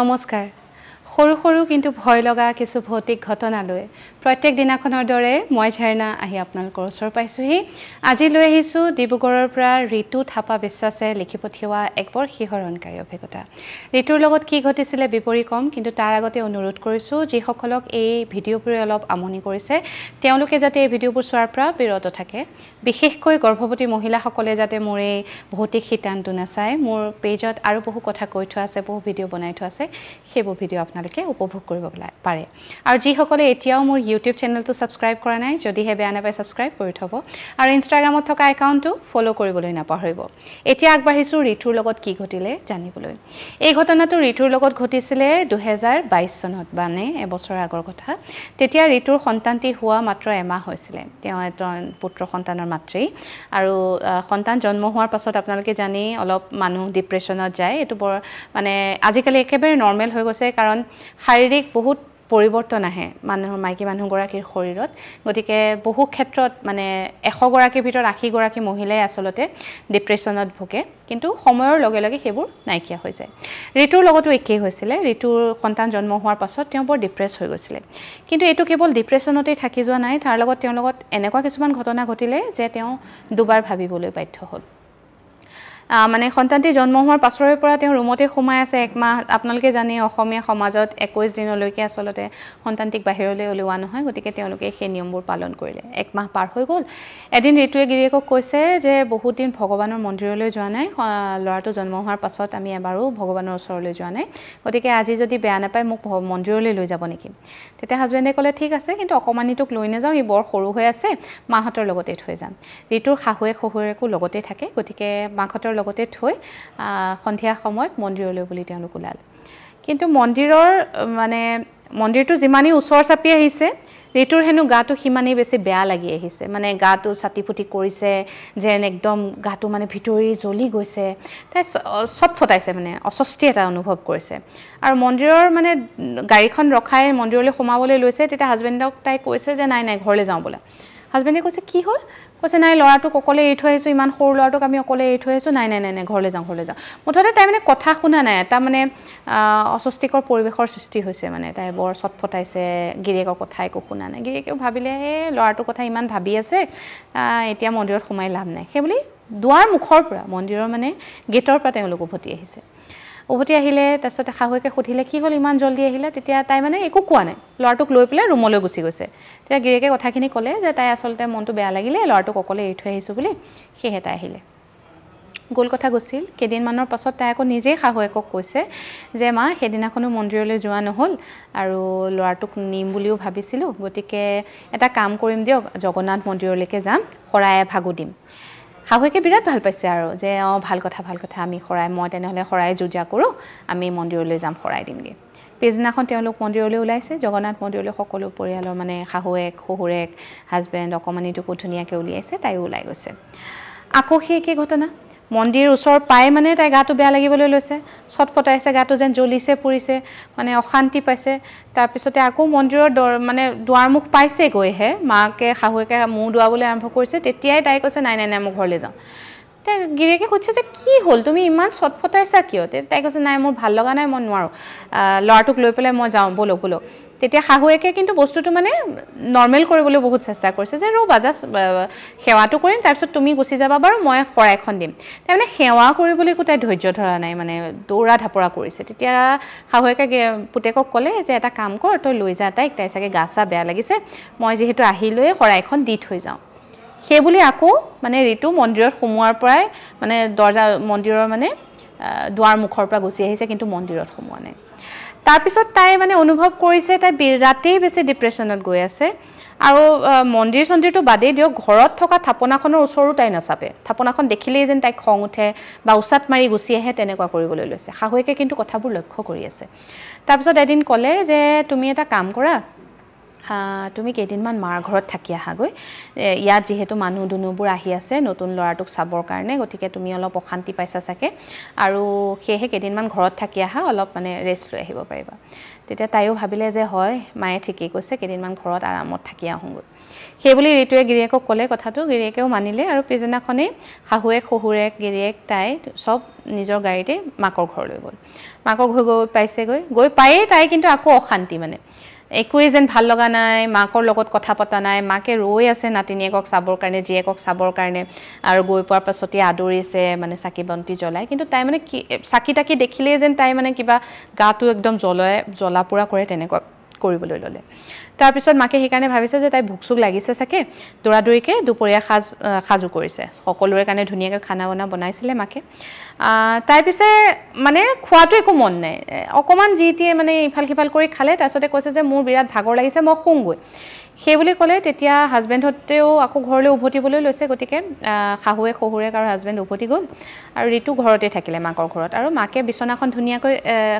নমস্কাৰ সৰু সৰু কিন্তু ভয় লগা কিছু ভৌতিক ঘটনালৈ প্ৰত্যেক দিনাখনৰ দৰে মই ঝেৰণা আহি আপোনালোকৰ ওচৰ পাইছোঁহি আজি লৈ আহিছোঁ ডিব্ৰুগড়ৰ পৰা ঋতু থাপা বিশ্বাসে লিখি পঠিওৱা এক বৰ শিহৰণকাৰী অভিজ্ঞতা ঋতুৰ লগত কি ঘটিছিলে বিপৰী কম কিন্তু তাৰ আগতে অনুৰোধ কৰিছোঁ যিসকলক এই ভিডিঅ'বোৰে অলপ আমনি কৰিছে তেওঁলোকে যাতে এই ভিডিঅ'বোৰ চোৱাৰ পৰা বিৰত থাকে বিশেষকৈ গৰ্ভৱতী মহিলাসকলে যাতে মোৰ এই ভৌতিক শিতানটো নাচায় মোৰ পেজত আৰু বহু কথা কৈ থোৱা আছে বহু ভিডিঅ' বনাই থোৱা আছে সেইবোৰ ভিডিঅ' আপোনাৰ আপোনালোকে উপভোগ কৰিব পাৰে আৰু যিসকলে এতিয়াও মোৰ ইউটিউব চেনেলটো ছাবস্ক্ৰাইব কৰা নাই যদিহে বেয়া নাপায় ছাবস্ক্ৰাইব কৰি থ'ব আৰু ইনষ্টাগ্ৰামত থকা একাউণ্টটো ফ'ল' কৰিবলৈ নাপাহৰিব এতিয়া আগবাঢ়িছোঁ ঋতুৰ লগত কি ঘটিলে জানিবলৈ এই ঘটনাটো ঋতুৰ লগত ঘটিছিলে দুহেজাৰ বাইছ চনত মানে এবছৰৰ আগৰ কথা তেতিয়া ঋতুৰ সন্তানটি হোৱা মাত্ৰ এমাহ হৈছিলে তেওঁ এজন পুত্ৰ সন্তানৰ মাতৃ আৰু সন্তান জন্ম হোৱাৰ পাছত আপোনালোকে জানি অলপ মানুহ ডিপ্ৰেশ্যনত যায় এইটো বৰ মানে আজিকালি একেবাৰে নৰ্মেল হৈ গৈছে কাৰণ শাৰীৰিক বহুত পৰিৱৰ্তন আহে মানুহৰ মাইকী মানুহগৰাকীৰ শৰীৰত গতিকে বহু ক্ষেত্ৰত মানে এশগৰাকীৰ ভিতৰত আশীগৰাকী মহিলাই আচলতে ডিপ্ৰেশ্যনত ভোগে কিন্তু সময়ৰ লগে লগে সেইবোৰ নাইকিয়া হৈ যায় ঋতুৰ লগতো একেই হৈছিলে ঋতুৰ সন্তান জন্ম হোৱাৰ পাছত তেওঁ বৰ ডিপ্ৰেছ হৈ গৈছিলে কিন্তু এইটো কেৱল ডিপ্ৰেশ্যনতেই থাকি যোৱা নাই তাৰ লগত তেওঁৰ লগত এনেকুৱা কিছুমান ঘটনা ঘটিলে যে তেওঁ দুবাৰ ভাবিবলৈ বাধ্য হ'ল মানে সন্তানটি জন্ম হোৱাৰ পাছৰে পৰা তেওঁ ৰুমতে সোমাই আছে একমাহ আপোনালোকে জানে অসমীয়া সমাজত একৈছ দিনলৈকে আচলতে সন্তানটিক বাহিৰলৈ ওলোৱা নহয় গতিকে তেওঁলোকে সেই নিয়মবোৰ পালন কৰিলে একমাহ পাৰ হৈ গ'ল এদিন ঋতুৱে গিৰিয়েকক কৈছে যে বহুত দিন ভগৱানৰ মন্দিৰলৈ যোৱা নাই ল'ৰাটো জন্ম হোৱাৰ পাছত আমি এবাৰো ভগৱানৰ ওচৰলৈ যোৱা নাই গতিকে আজি যদি বেয়া নাপায় মোক মন্দিৰলৈ লৈ যাব নেকি তেতিয়া হাজবেণ্ডে ক'লে ঠিক আছে কিন্তু অকণমানিটোক লৈ নাযাওঁ ই বৰ সৰু হৈ আছে মাহঁতৰ লগতে থৈ যাম ঋতুৰ শাহুৱেক শহুৰেকো লগতে থাকে গতিকে মাকহঁতৰ মন্দিৰৰ লগতে থৈ সন্ধিয়া সময়ত মন্দিৰলৈ বুলি তেওঁলোক ওলাল কিন্তু মন্দিৰৰ মানে মন্দিৰটো যিমানেই ওচৰ চাপি আহিছে ঋতুৰ হেনো গাটো সিমানেই বেছি বেয়া লাগি আহিছে মানে গাটো চাটি ফুটি কৰিছে যেন একদম গাটো মানে ভিতৰি জ্বলি গৈছে তাই ফটাইছে মানে অস্বস্তি এটা অনুভৱ কৰিছে আৰু মন্দিৰৰ মানে গাড়ীখন ৰখাই মন্দিৰলৈ সোমাবলৈ লৈছে তেতিয়া হাজবেণ্ডক তাই কৈছে যে নাই নাই ঘৰলৈ যাওঁ বোলে হাজবেণ্ডে কৈছে কি হ'ল কৈছে নাই ল'ৰাটোক অকলে এৰি থৈ আহিছোঁ ইমান সৰু ল'ৰাটোক আমি অকলে এৰি থৈ আহিছোঁ নাই নাই নাই নাই ঘৰলৈ যাওঁ ঘৰলৈ যাওঁ মুঠতে তাই মানে কথা শুনা নাই এটা মানে অস্বস্তিকৰ পৰিৱেশৰ সৃষ্টি হৈছে মানে তাই বৰ চটফটাইছে গিৰিয়েকৰ কথা একো শুনা নাই গিৰিয়েকেও ভাবিলে এই ল'ৰাটোৰ কথা ইমান ভাবি আছে এতিয়া মন্দিৰত সোমাই লাভ নাই সেইবুলি দুৱাৰ মুখৰ পৰা মন্দিৰৰ মানে গেটৰ পৰা তেওঁলোক উভতি আহিছে উভতি আহিলে তাৰপিছতে শাহুৱেকে সুধিলে কি হ'ল ইমান জল্দি আহিলে তেতিয়া তাই মানে একো কোৱা নাই ল'ৰাটোক লৈ পেলাই ৰুমলৈ গুচি গৈছে তেতিয়া গিৰিয়েকে কথাখিনি ক'লে যে তাই আচলতে মনটো বেয়া লাগিলে ল'ৰাটোক অকলে এৰি থৈ আহিছোঁ বুলি সেয়েহে তাই আহিলে গ'ল কথা গৈছিল কেইদিনমানৰ পাছত তাই আকৌ নিজেই শাহুৱেকক কৈছে যে মা সেইদিনাখনো মন্দিৰলৈ যোৱা নহ'ল আৰু ল'ৰাটোক নিম বুলিও ভাবিছিলোঁ গতিকে এটা কাম কৰিম দিয়ক জগন্নাথ মন্দিৰলৈকে যাম শৰাই ভাগো দিম শাহুৱেকে বিৰাট ভাল পাইছে আৰু যে অঁ ভাল কথা ভাল কথা আমি শৰাই মই তেনেহ'লে শৰাই যুঁজা কৰোঁ আমি মন্দিৰলৈ যাম শৰাই দিমগৈ পিছদিনাখন তেওঁলোক মন্দিৰলৈ ওলাইছে জগন্নাথ মন্দিৰলৈ সকলো পৰিয়ালৰ মানে শাহুৱেক শহুৰেক হাজবেণ্ড অকণমানিটো খুব ধুনীয়াকৈ উলিয়াইছে তাইও ওলাই গৈছে আকৌ সেই একে ঘটনা মন্দিৰ ওচৰ পাই মানে তাই গাটো বেয়া লাগিবলৈ লৈছে ছটফটাইছে গাটো যেন জ্বলিছে পুৰিছে মানে অশান্তি পাইছে তাৰপিছতে আকৌ মন্দিৰৰ দৰ মানে দুৱাৰমুখ গৈহে মাকে শাহুৱেকে মূৰ দুৱাবলৈ আৰম্ভ কৰিছে তেতিয়াই তাই কৈছে নাই নাই নাই মই ঘৰলৈ যাওঁ তাই গিৰিয়েকে সুধিছে যে কি হ'ল তুমি ইমান ছটফটাইছা কিয় তাই কৈছে নাই মোৰ ভাল লগা নাই মই নোৱাৰোঁ ল'ৰাটোক লৈ পেলাই মই যাওঁ ব'লক ব'লক তেতিয়া শাহুৱেকে কিন্তু বস্তুটো মানে নৰ্মেল কৰিবলৈ বহুত চেষ্টা কৰিছে যে ৰৌ বাজাজ সেৱাটো কৰিম তাৰপিছত তুমি গুচি যাবা বাৰু মই শৰাইখন দিম তাৰমানে সেৱা কৰিবলৈ একো তাই ধৈৰ্য ধৰা নাই মানে দৌৰা ধাপৰা কৰিছে তেতিয়া শাহুৱেকে পুতেকক ক'লে যে এটা কাম কৰ তই লৈ যা তাইক তাই চাগে গা চা বেয়া লাগিছে মই যিহেতু আহি লৈ শৰাইখন দি থৈ যাওঁ সেইবুলি আকৌ মানে ঋতু মন্দিৰত সোমোৱাৰ পৰাই মানে দৰ্জা মন্দিৰৰ মানে দুৱাৰ মুখৰ পৰা গুচি আহিছে কিন্তু মন্দিৰত সোমোৱা নাই তাৰপিছত তাই মানে অনুভৱ কৰিছে তাই বিৰাতেই বেছি ডিপ্ৰেশ্যনত গৈ আছে আৰু মন্দিৰ চন্দিৰটো বাদেই দিয়ক ঘৰত থকা থাপনাখনৰ ওচৰো তাই নাচাপে থাপনাখন দেখিলেই যেন তাইক খং উঠে বা উচাত মাৰি গুচি আহে তেনেকুৱা কৰিবলৈ লৈছে শাহুৱেকে কিন্তু কথাবোৰ লক্ষ্য কৰি আছে তাৰপিছত এদিন ক'লে যে তুমি এটা কাম কৰা তুমি কেইদিনমান মাৰ ঘৰত থাকি আহাগৈ ইয়াত যিহেতু মানুহ দুনুবোৰ আহি আছে নতুন ল'ৰাটোক চাবৰ কাৰণে গতিকে তুমি অলপ অশান্তি পাইছা চাগে আৰু সেয়েহে কেইদিনমান ঘৰত থাকি আহা অলপ মানে ৰেষ্ট লৈ আহিব পাৰিবা তেতিয়া তাইও ভাবিলে যে হয় মায়ে ঠিকেই কৈছে কেইদিনমান ঘৰত আৰামত থাকি আহোঁগৈ সেইবুলি ঋতুৱে গিৰিয়েকক ক'লে কথাটো গিৰিয়েকেও মানিলে আৰু পিছদিনাখনেই শাহুৱেক শহুৰেক গিৰিয়েক তাই চব নিজৰ গাড়ীতে মাকৰ ঘৰলৈ গ'ল মাকৰ ঘৰ গৈ পাইছেগৈ গৈ পায়েই তাই কিন্তু আকৌ অশান্তি মানে একোৱেই যেন ভাল লগা নাই মাকৰ লগত কথা পতা নাই মাকে ৰৈ আছে নাতিনীয়েকক চাবৰ কাৰণে জীয়েকক চাবৰ কাৰণে আৰু গৈ পোৱাৰ পাছতে আদৰিছে মানে চাকি বন্তি জ্বলাই কিন্তু তাই মানে কি চাকি তাকি দেখিলেই যেন তাই মানে কিবা গাটো একদম জ্বলাই জ্বলা পোৰা কৰে তেনেকুৱা কৰিবলৈ ল'লে তাৰপিছত মাকে সেইকাৰণে ভাবিছে যে তাই ভোক চোক লাগিছে চাগে দৌৰা দৌৰাদৌৰিকৈ দুপৰীয়া সাজ সাজু কৰিছে সকলোৰে কাৰণে ধুনীয়াকৈ খানা বনা বনাইছিলে মাকে তাৰ পিছে মানে খোৱাটো একো মন নাই অকণমান যি টিয়ে মানে ইফাল সিফাল কৰি খালে তাৰপিছতে কৈছে যে মোৰ বিৰাট ভাগৰ লাগিছে মই শুংগৈ সেই বুলি ক'লে তেতিয়া হাজবেণ্ডহঁতেও আকৌ ঘৰলৈ উভতিবলৈ লৈছে গতিকে শাহুৱে শহুৰেক আৰু হাজবেণ্ড উভতি গ'ল আৰু ঋতু ঘৰতে থাকিলে মাকৰ ঘৰত আৰু মাকে বিচনাখন ধুনীয়াকৈ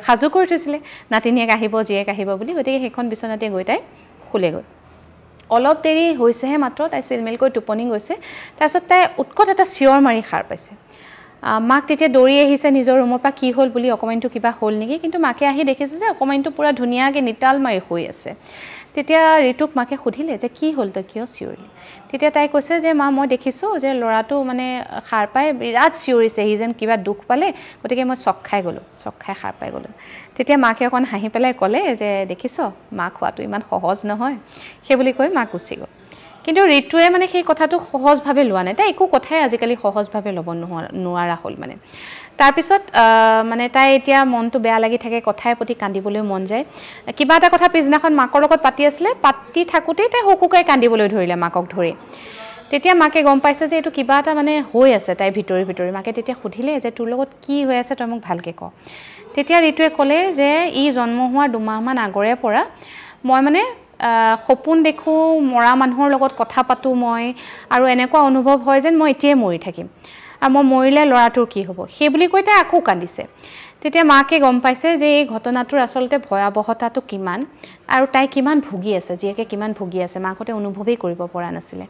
সাজু কৰি থৈছিলে নাতিনীয়েক আহিব জীয়েক আহিব বুলি গতিকে সেইখন বিচনাতে গৈ তাই শুলে গ'ল অলপ দেৰি হৈছেহে মাত্ৰ তাই চিলমিলকৈ টোপনি গৈছে তাৰপিছত তাই উৎকট এটা চিঞৰ মাৰি সাৰ পাইছে মাক তেতিয়া দৌৰি আহিছে নিজৰ ৰুমৰ পৰা কি হ'ল বুলি অকণমানটো কিবা হ'ল নেকি কিন্তু মাকে আহি দেখিছে যে অকণমানটো পূৰা ধুনীয়াকৈ নিতাল মাৰি শুই আছে তেতিয়া ঋতুক মাকে সুধিলে যে কি হ'ল তই কিয় চিঞৰিলি তেতিয়া তাই কৈছে যে মা মই দেখিছোঁ যে ল'ৰাটো মানে সাৰ পাই বিৰাট চিঞৰিছে সি যেন কিবা দুখ পালে গতিকে মই চক খাই গ'লোঁ চক খাই সাৰ পাই গ'লোঁ তেতিয়া মাকে অকণ হাঁহি পেলাই ক'লে যে দেখিছ মাক হোৱাটো ইমান সহজ নহয় সেইবুলি কৈ মাক গুচি গ'ল কিন্তু ঋতুৱে মানে সেই কথাটো সহজভাৱে লোৱা নাই তাই একো কথাই আজিকালি সহজভাৱে ল'ব নোৱাৰা নোৱাৰা হ'ল মানে তাৰপিছত মানে তাই এতিয়া মনটো বেয়া লাগি থাকে কথাই প্ৰতি কান্দিবলৈ মন যায় কিবা এটা কথা পিছদিনাখন মাকৰ লগত পাতি আছিলে পাতি থাকোঁতেই তাই হুকুকাই কান্দিবলৈ ধৰিলে মাকক ধৰি তেতিয়া মাকে গম পাইছে যে এইটো কিবা এটা মানে হৈ আছে তাইৰ ভিতৰি ভিতৰি মাকে তেতিয়া সুধিলে যে তোৰ লগত কি হৈ আছে তই মোক ভালকৈ ক তেতিয়া ঋতুৱে ক'লে যে ই জন্ম হোৱাৰ দুমাহমান আগৰে পৰা মই মানে সপোন দেখোঁ মৰা মানুহৰ লগত কথা পাতোঁ মই আৰু এনেকুৱা অনুভৱ হয় যেন মই এতিয়াই মৰি থাকিম আৰু মই মৰিলে ল'ৰাটোৰ কি হ'ব সেই বুলি কৈ তাই আকৌ কান্দিছে তেতিয়া মাকে গম পাইছে যে এই ঘটনাটোৰ আচলতে ভয়াৱহতাটো কিমান আৰু তাই কিমান ভুগি আছে জীয়েকে কিমান ভুগি আছে মাকতে অনুভৱেই কৰিব পৰা নাছিলে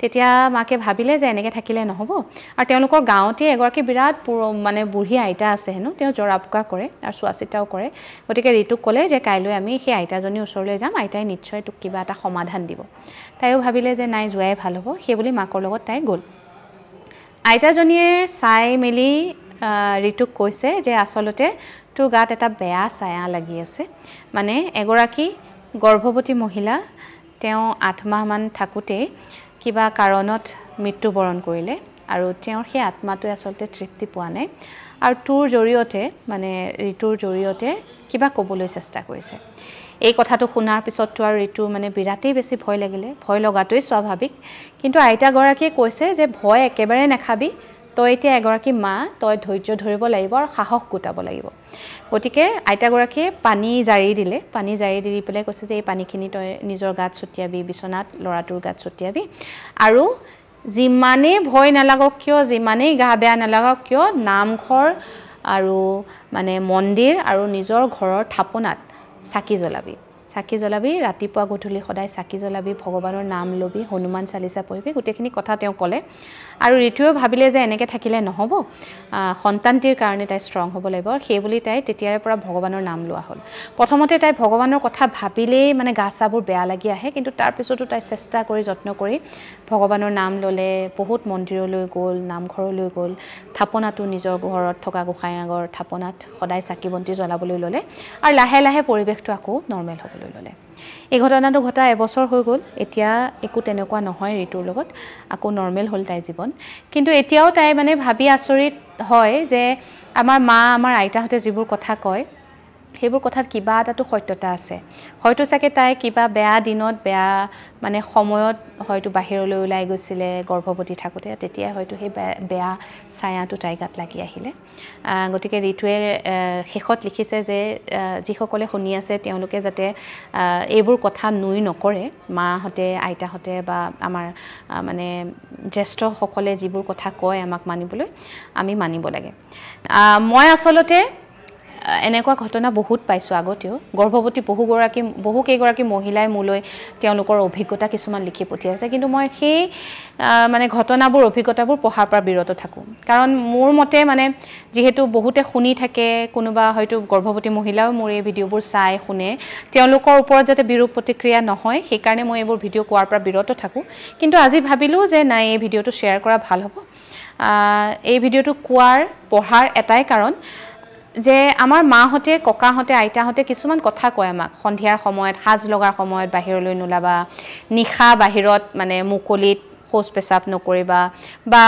তেতিয়া মাকে ভাবিলে যে এনেকৈ থাকিলে নহ'ব আৰু তেওঁলোকৰ গাঁৱতেই এগৰাকী বিৰাট মানে বুঢ়ী আইতা আছে হেনো তেওঁ জৰা পোকা কৰে আৰু চোৱা চিতাও কৰে গতিকে ঋতুক ক'লে যে কাইলৈ আমি সেই আইতাজনীৰ ওচৰলৈ যাম আইতাই নিশ্চয় তোক কিবা এটা সমাধান দিব তাইও ভাবিলে যে নাই যোৱাই ভাল হ'ব সেইবুলি মাকৰ লগত তাই গ'ল আইতাজনীয়ে চাই মেলি ঋতুক কৈছে যে আচলতে তোৰ গাত এটা বেয়া ছায়া লাগি আছে মানে এগৰাকী গৰ্ভৱতী মহিলা তেওঁ আঠ মাহমান থাকোঁতেই কিবা কাৰণত মৃত্যুবৰণ কৰিলে আৰু তেওঁৰ সেই আত্মাটোৱে আচলতে তৃপ্তি পোৱা নাই আৰু তোৰ জৰিয়তে মানে ঋতুৰ জৰিয়তে কিবা ক'বলৈ চেষ্টা কৰিছে এই কথাটো শুনাৰ পিছততো আৰু ঋতু মানে বিৰাটেই বেছি ভয় লাগিলে ভয় লগাটোৱেই স্বাভাৱিক কিন্তু আইতাগৰাকীয়ে কৈছে যে ভয় একেবাৰে নাখাবি তই এতিয়া এগৰাকী মা তই ধৈৰ্য ধৰিব লাগিব আৰু সাহস গোটাব লাগিব গতিকে আইতাগৰাকীয়ে পানী জাৰি দিলে পানী জাৰি দি পেলাই কৈছে যে এই পানীখিনি তই নিজৰ গাত ছটিয়াবি বিচনাত ল'ৰাটোৰ গাত ছটিয়াবি আৰু যিমানেই ভয় নালাগক কিয় যিমানেই গা বেয়া নালাগক কিয় নামঘৰ আৰু মানে মন্দিৰ আৰু নিজৰ ঘৰৰ থাপনাত চাকি জ্বলাবি চাকি জ্বলাবি ৰাতিপুৱা গধূলি সদায় চাকি জ্বলাবি ভগৱানৰ নাম ল'বি হনুমান চালিচা পঢ়িবি গোটেইখিনি কথা তেওঁ ক'লে আৰু ঋতুৱেও ভাবিলে যে এনেকৈ থাকিলে নহ'ব সন্তানটিৰ কাৰণে তাই ষ্ট্ৰং হ'ব লাগিব সেইবুলি তাই তেতিয়াৰে পৰা ভগৱানৰ নাম লোৱা হ'ল প্ৰথমতে তাই ভগৱানৰ কথা ভাবিলেই মানে গা চাবোৰ বেয়া লাগি আহে কিন্তু তাৰপিছতো তাই চেষ্টা কৰি যত্ন কৰি ভগৱানৰ নাম ল'লে বহুত মন্দিৰলৈ গ'ল নামঘৰলৈ গ'ল থাপনাটো নিজৰ ঘৰত থকা গোসাঁই আগৰ থাপনাত সদায় চাকি বন্তি জ্বলাবলৈ ল'লে আৰু লাহে লাহে পৰিৱেশটো আকৌ নৰ্মেল হ'বলৈ লৈ ল'লে এই ঘটনাটো ঘটা এবছৰ হৈ গ'ল এতিয়া একো তেনেকুৱা নহয় ঋতুৰ লগত আকৌ নৰ্মেল হ'ল তাইৰ জীৱন কিন্তু এতিয়াও তাই মানে ভাবি আচৰিত হয় যে আমাৰ মা আমাৰ আইতাহঁতে যিবোৰ কথা কয় সেইবোৰ কথাত কিবা এটাতো সত্যতা আছে হয়তো চাগে তাই কিবা বেয়া দিনত বেয়া মানে সময়ত হয়তো বাহিৰলৈ ওলাই গৈছিলে গৰ্ভৱতী থাকোঁতে তেতিয়া হয়তো সেই বেয়া ছায়াটো তাই গাত লাগি আহিলে গতিকে ঋতুৱে শেষত লিখিছে যে যিসকলে শুনি আছে তেওঁলোকে যাতে এইবোৰ কথা নুই নকৰে মাহঁতে আইতাহঁতে বা আমাৰ মানে জ্যেষ্ঠসকলে যিবোৰ কথা কয় আমাক মানিবলৈ আমি মানিব লাগে মই আচলতে এনেকুৱা ঘটনা বহুত পাইছোঁ আগতেও গৰ্ভৱতী বহুগৰাকী বহুকেইগৰাকী মহিলাই মোলৈ তেওঁলোকৰ অভিজ্ঞতা কিছুমান লিখি পঠিয়াইছে কিন্তু মই সেই মানে ঘটনাবোৰ অভিজ্ঞতাবোৰ পঢ়াৰ পৰা বিৰত থাকোঁ কাৰণ মোৰ মতে মানে যিহেতু বহুতে শুনি থাকে কোনোবা হয়তো গৰ্ভৱতী মহিলাও মোৰ এই ভিডিঅ'বোৰ চাই শুনে তেওঁলোকৰ ওপৰত যাতে বিৰূপ প্ৰতিক্ৰিয়া নহয় সেইকাৰণে মই এইবোৰ ভিডিঅ' কোৱাৰ পৰা বিৰত থাকোঁ কিন্তু আজি ভাবিলোঁ যে নাই এই ভিডিঅ'টো শ্বেয়াৰ কৰা ভাল হ'ব এই ভিডিঅ'টো কোৱাৰ পঢ়াৰ এটাই কাৰণ যে আমাৰ মাহঁতে ককাহঁতে আইতাহঁতে কিছুমান কথা কয় আমাক সন্ধিয়াৰ সময়ত সাজ লগাৰ সময়ত বাহিৰলৈ নোলাবা নিশা বাহিৰত মানে মুকলিত শৌচ পেচাব নকৰিবা বা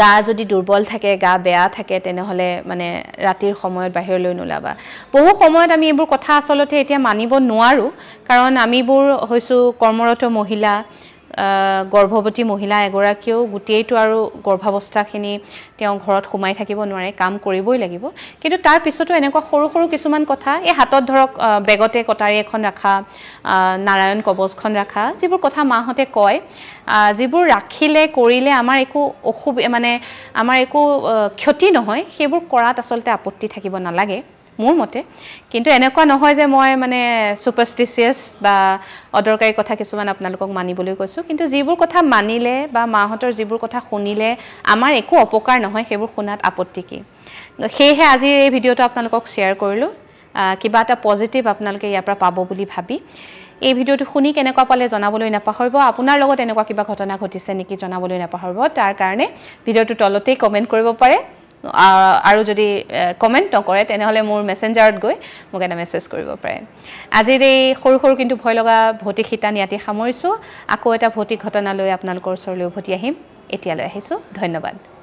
গা যদি দুৰ্বল থাকে গা বেয়া থাকে তেনেহ'লে মানে ৰাতিৰ সময়ত বাহিৰলৈ নোলাবা বহু সময়ত আমি এইবোৰ কথা আচলতে এতিয়া মানিব নোৱাৰোঁ কাৰণ আমিবোৰ হৈছোঁ কৰ্মৰত মহিলা গৰ্ভৱতী মহিলা এগৰাকীয়েও গোটেইটো আৰু গৰ্ভাৱস্থাখিনি তেওঁ ঘৰত সোমাই থাকিব নোৱাৰে কাম কৰিবই লাগিব কিন্তু তাৰপিছতো এনেকুৱা সৰু সৰু কিছুমান কথা এই হাতত ধৰক বেগতে কটাৰী এখন ৰাখা নাৰায়ণ কবচখন ৰাখা যিবোৰ কথা মাহঁতে কয় যিবোৰ ৰাখিলে কৰিলে আমাৰ একো অসুবি মানে আমাৰ একো ক্ষতি নহয় সেইবোৰ কৰাত আচলতে আপত্তি থাকিব নালাগে মোৰ মতে কিন্তু এনেকুৱা নহয় যে মই মানে ছুপাৰষ্টিচিয়াছ বা অদৰকাৰী কথা কিছুমান আপোনালোকক মানিবলৈ কৈছোঁ কিন্তু যিবোৰ কথা মানিলে বা মাহঁতৰ যিবোৰ কথা শুনিলে আমাৰ একো অপকাৰ নহয় সেইবোৰ শুনাত আপত্তি কি সেয়েহে আজি এই ভিডিঅ'টো আপোনালোকক শ্বেয়াৰ কৰিলোঁ কিবা এটা পজিটিভ আপোনালোকে ইয়াৰ পৰা পাব বুলি ভাবি এই ভিডিঅ'টো শুনি কেনেকুৱা পালে জনাবলৈ নাপাহৰিব আপোনাৰ লগত এনেকুৱা কিবা ঘটনা ঘটিছে নেকি জনাবলৈ নাপাহৰিব তাৰ কাৰণে ভিডিঅ'টোৰ তলতেই কমেণ্ট কৰিব পাৰে আৰু যদি কমেণ্টো কৰে তেনেহ'লে মোৰ মেছেঞ্জাৰত গৈ মোক এটা মেছেজ কৰিব পাৰে আজিৰ এই সৰু সৰু কিন্তু ভয় লগা ভৌতিক শিতান ইয়াতে সামৰিছোঁ আকৌ এটা ভৌতিক ঘটনালৈ আপোনালোকৰ ওচৰলৈ উভতি আহিম এতিয়ালৈ আহিছোঁ ধন্যবাদ